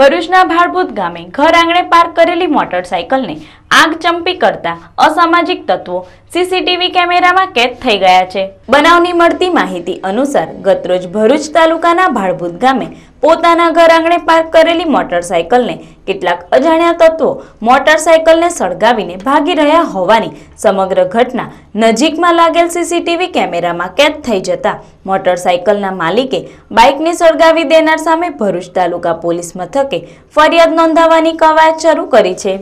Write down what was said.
ભરૂચના ભાડભૂત ગામે ઘર આંગણે પાર્ક કરેલી મોટરસાઇકલને આગ ચંપી કરતા અસામાજિક તત્વો સીસીટીવી કેમેરામાં કેદ થઈ ગયા છે બનાવની મળતી માહિતી અનુસાર ગતરોજ ભરૂચ તાલુકાના ભાળભૂત ગામે પોતાના ઘર આંગણે પાર્ક કરેલી મોટરસાયકલને કેટલાક અજાણ્યા તત્વો મોટરસાયકલને સળગાવીને ભાગી રહ્યા હોવાની સમગ્ર ઘટના નજીકમાં લાગેલ સીસીટીવી કેમેરામાં કેદ થઈ જતા મોટરસાયકલના માલિકે બાઇકને સળગાવી દેનાર સામે ભરૂચ તાલુકા પોલીસ મથકે ફરિયાદ નોંધાવવાની કવાયત શરૂ કરી છે